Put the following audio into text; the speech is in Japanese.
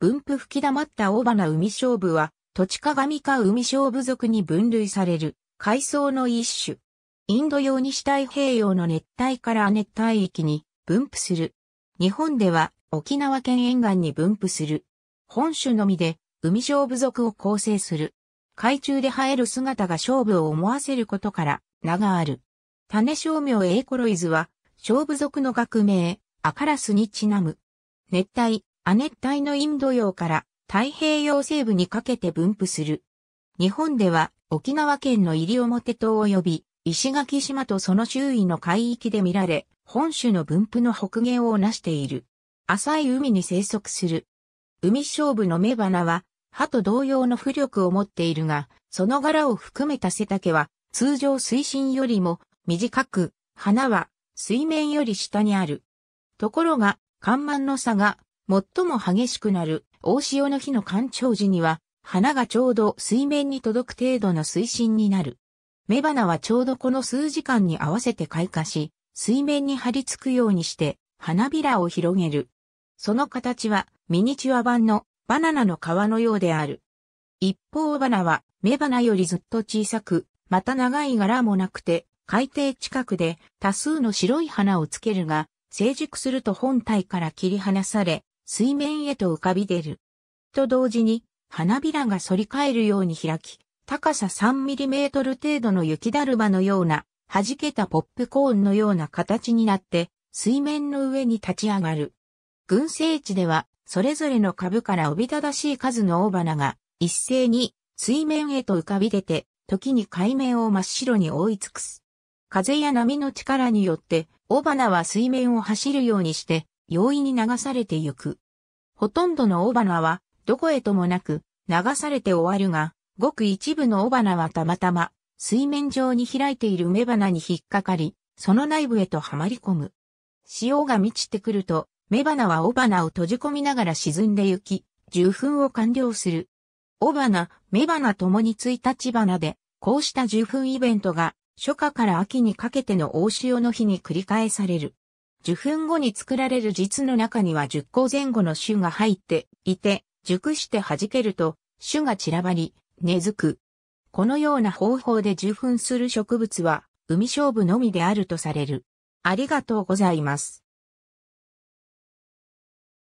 分布吹き溜まった大花海勝負は、土地鏡か海勝負族に分類される、海藻の一種。インド洋西太平洋の熱帯から熱帯域に分布する。日本では沖縄県沿岸に分布する。本種のみで海勝負族を構成する。海中で生える姿が勝負を思わせることから名がある。種商名エイコロイズは勝負族の学名、アカラスにちなむ。熱帯、亜熱帯のインド洋から太平洋西部にかけて分布する。日本では沖縄県の西表島及び石垣島とその周囲の海域で見られ、本種の分布の北限をなしている。浅い海に生息する。海勝負の雌花は、歯と同様の浮力を持っているが、その柄を含めた背丈は、通常水深よりも短く、花は水面より下にある。ところが、干満の差が最も激しくなる大潮の日の干潮時には、花がちょうど水面に届く程度の水深になる。雌花はちょうどこの数時間に合わせて開花し、水面に張り付くようにして花びらを広げる。その形はミニチュア版のバナナの皮のようである。一方花は雌花よりずっと小さく、また長い柄もなくて、海底近くで多数の白い花をつけるが、成熟すると本体から切り離され、水面へと浮かび出る。と同時に、花びらが反り返るように開き、高さ3トル程度の雪だるまのような、弾けたポップコーンのような形になって、水面の上に立ち上がる。群生地では、それぞれの株からおびただしい数の大花が、一斉に水面へと浮かび出て、時に海面を真っ白に覆い尽くす。風や波の力によって、大花は水面を走るようにして、容易に流されてゆく。ほとんどの雄花は、どこへともなく、流されて終わるが、ごく一部の雄花はたまたま、水面上に開いている雌花に引っかかり、その内部へとはまり込む。潮が満ちてくると、雌花は雄花を閉じ込みながら沈んでゆき、受粉を完了する。雄花、雌花ともにた千花で、こうした受粉イベントが、初夏から秋にかけての大潮の日に繰り返される。受粉後に作られる実の中には10個前後の種が入っていて、熟して弾けると、種が散らばり、根付く。このような方法で受粉する植物は、海勝負のみであるとされる。ありがとうございます。